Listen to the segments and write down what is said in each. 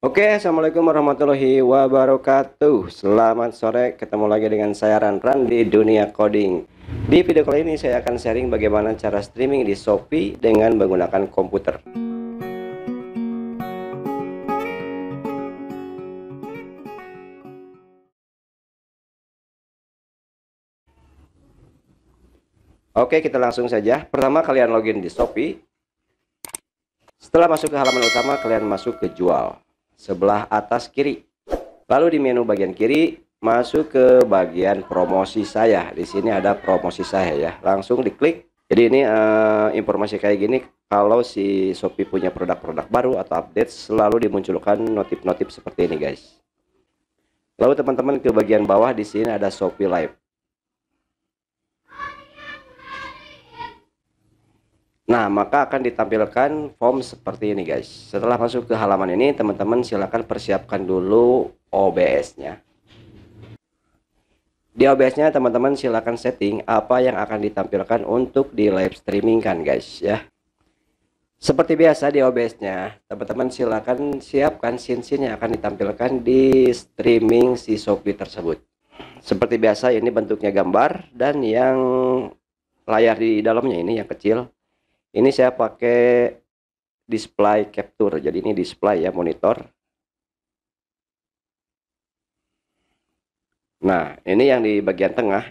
Oke, Assalamualaikum warahmatullahi wabarakatuh Selamat sore, ketemu lagi dengan saya Ranran di Dunia Coding Di video kali ini saya akan sharing bagaimana cara streaming di Shopee dengan menggunakan komputer Oke, kita langsung saja Pertama kalian login di Shopee setelah masuk ke halaman utama, kalian masuk ke jual sebelah atas kiri. Lalu di menu bagian kiri masuk ke bagian promosi saya. Di sini ada promosi saya ya. Langsung diklik. Jadi ini uh, informasi kayak gini kalau si Shopee punya produk-produk baru atau update selalu dimunculkan notif-notif seperti ini guys. Lalu teman-teman ke bagian bawah di sini ada Shopee Live. Nah, maka akan ditampilkan form seperti ini guys. Setelah masuk ke halaman ini, teman-teman silakan persiapkan dulu OBS-nya. Di OBS-nya teman-teman silakan setting apa yang akan ditampilkan untuk di live streaming kan guys ya. Seperti biasa di OBS-nya, teman-teman silakan siapkan scene-scene yang akan ditampilkan di streaming si Shopee tersebut. Seperti biasa ini bentuknya gambar dan yang layar di dalamnya ini yang kecil ini saya pakai display capture. Jadi ini display ya monitor. Nah, ini yang di bagian tengah.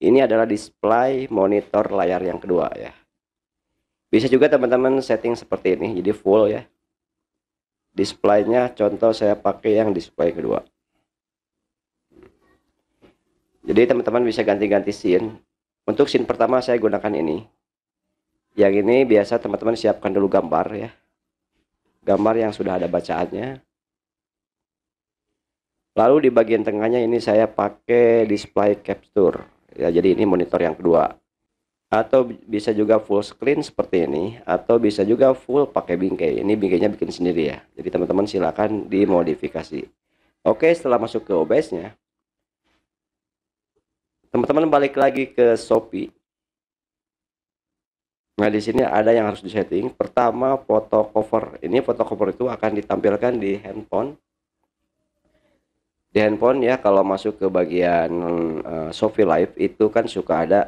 Ini adalah display monitor layar yang kedua ya. Bisa juga teman-teman setting seperti ini, jadi full ya. Displaynya contoh saya pakai yang display kedua. Jadi teman-teman bisa ganti-ganti scene. Untuk scene pertama saya gunakan ini. Yang ini biasa teman-teman siapkan dulu gambar ya. Gambar yang sudah ada bacaannya. Lalu di bagian tengahnya ini saya pakai display capture. Ya, jadi ini monitor yang kedua. Atau bisa juga full screen seperti ini atau bisa juga full pakai bingkai. Ini bingkainya bikin sendiri ya. Jadi teman-teman silakan dimodifikasi. Oke, setelah masuk ke OBS-nya teman-teman balik lagi ke Shopee Nah, di sini ada yang harus disetting. Pertama, foto cover. Ini foto cover itu akan ditampilkan di handphone. Di handphone ya, kalau masuk ke bagian uh, eh, Sophie Live itu kan suka ada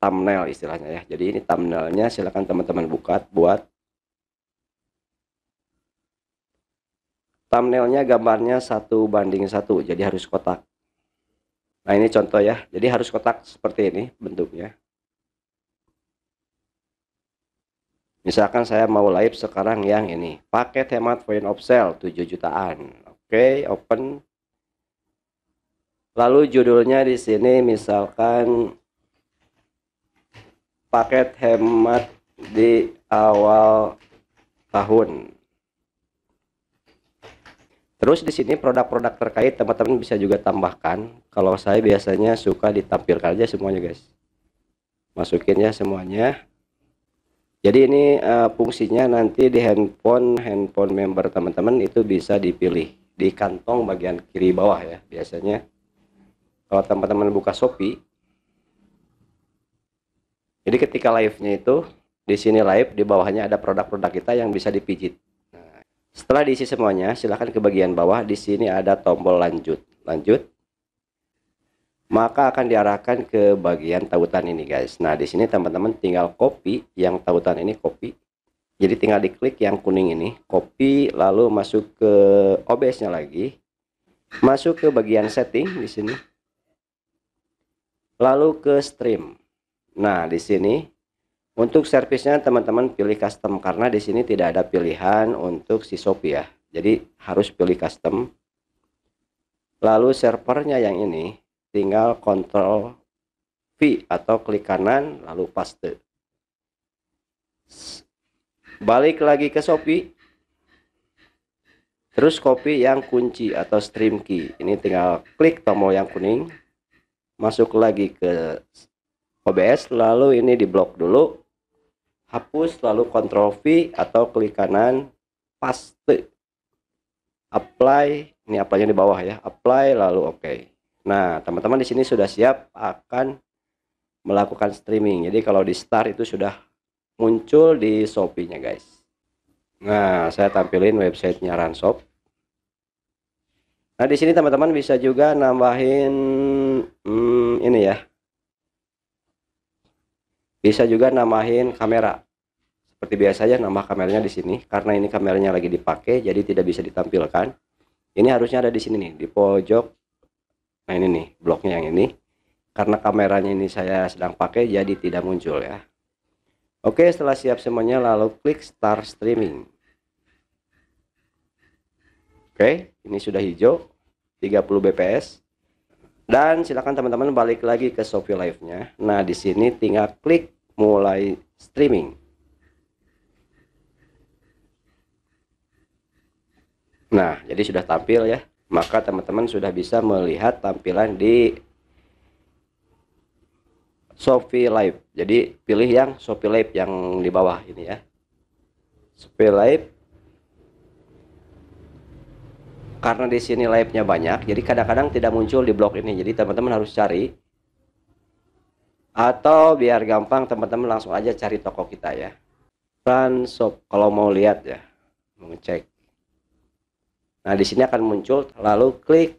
thumbnail istilahnya ya. Jadi ini thumbnailnya silahkan teman-teman buka buat thumbnailnya gambarnya satu banding satu, jadi harus kotak. Nah ini contoh ya, jadi harus kotak seperti ini bentuknya. Misalkan saya mau live sekarang yang ini. paket hemat point of sale 7 jutaan. Oke, okay, open. Lalu judulnya di sini misalkan paket hemat di awal tahun. Terus di sini produk-produk terkait teman-teman bisa juga tambahkan. Kalau saya biasanya suka ditampilkan aja semuanya guys. Masukin ya semuanya jadi ini uh, fungsinya nanti di handphone handphone member teman-teman itu bisa dipilih di kantong bagian kiri bawah ya biasanya kalau teman-teman buka Shopee jadi ketika live-nya itu di sini live di bawahnya ada produk-produk kita yang bisa dipijit nah, setelah diisi semuanya silahkan ke bagian bawah di sini ada tombol lanjut lanjut maka akan diarahkan ke bagian tautan ini guys. Nah di sini teman-teman tinggal copy yang tautan ini copy. Jadi tinggal diklik yang kuning ini, copy lalu masuk ke OBS-nya lagi, masuk ke bagian setting di sini, lalu ke stream. Nah di sini untuk servisnya teman-teman pilih custom karena di sini tidak ada pilihan untuk si Shopee ya. Jadi harus pilih custom. Lalu servernya yang ini tinggal kontrol V atau klik kanan lalu paste balik lagi ke Shopee terus copy yang kunci atau stream key ini tinggal klik tombol yang kuning masuk lagi ke OBS lalu ini di blok dulu hapus lalu Ctrl V atau klik kanan paste apply ini apanya di bawah ya apply lalu oke okay. Nah, teman-teman di sini sudah siap akan melakukan streaming. Jadi kalau di start itu sudah muncul di Shopee-nya, guys. Nah, saya tampilin websitenya Ransop. Nah, di sini teman-teman bisa juga nambahin hmm, ini ya. Bisa juga nambahin kamera. Seperti biasa aja nambah kameranya di sini karena ini kameranya lagi dipakai jadi tidak bisa ditampilkan. Ini harusnya ada di sini nih, di pojok Nah ini nih bloknya yang ini. Karena kameranya ini saya sedang pakai jadi tidak muncul ya. Oke setelah siap semuanya lalu klik start streaming. Oke ini sudah hijau 30 bps. Dan silakan teman-teman balik lagi ke Shopee Live-nya. Nah di sini tinggal klik mulai streaming. Nah jadi sudah tampil ya maka teman-teman sudah bisa melihat tampilan di Shopee Live. Jadi pilih yang Shopee Live yang di bawah ini ya. Shopee Live. Karena di sini live-nya banyak, jadi kadang-kadang tidak muncul di blog ini. Jadi teman-teman harus cari atau biar gampang teman-teman langsung aja cari toko kita ya. Shop. kalau mau lihat ya, mengecek. Nah, di sini akan muncul lalu klik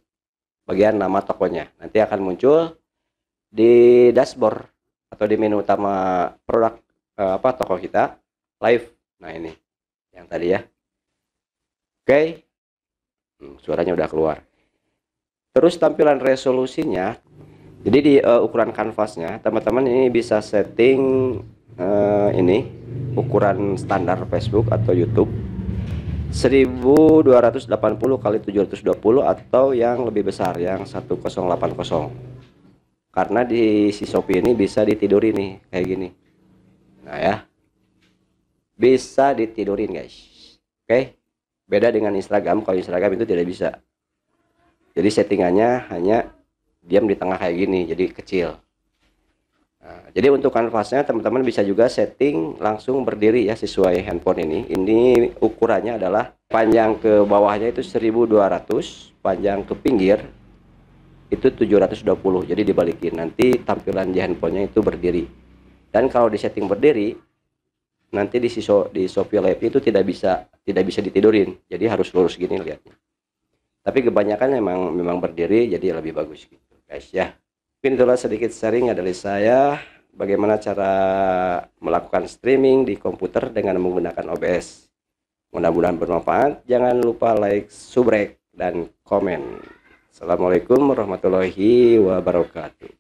bagian nama tokonya. Nanti akan muncul di dashboard atau di menu utama produk eh, apa toko kita live. Nah, ini yang tadi ya. Oke. Hmm, suaranya udah keluar. Terus tampilan resolusinya. Jadi di uh, ukuran kanvasnya, teman-teman ini bisa setting uh, ini ukuran standar Facebook atau YouTube 1280 kali 720 atau yang lebih besar yang 1080 karena di si Shopee ini bisa ditidurin nih kayak gini nah ya bisa ditidurin guys oke beda dengan Instagram kalau Instagram itu tidak bisa jadi settingannya hanya diam di tengah kayak gini jadi kecil Nah, jadi untuk kanvasnya teman-teman bisa juga setting langsung berdiri ya sesuai handphone ini. Ini ukurannya adalah panjang ke bawahnya itu 1200, panjang ke pinggir itu 720. Jadi dibalikin nanti tampilan di handphonenya itu berdiri. Dan kalau di setting berdiri nanti di siso di Sophia Live itu tidak bisa tidak bisa ditidurin. Jadi harus lurus gini lihatnya. Tapi kebanyakan memang memang berdiri jadi lebih bagus gitu guys ya. Mungkin itulah sedikit sharing dari saya bagaimana cara melakukan streaming di komputer dengan menggunakan OBS. Mudah-mudahan bermanfaat. Jangan lupa like, subscribe, dan komen. Assalamualaikum warahmatullahi wabarakatuh.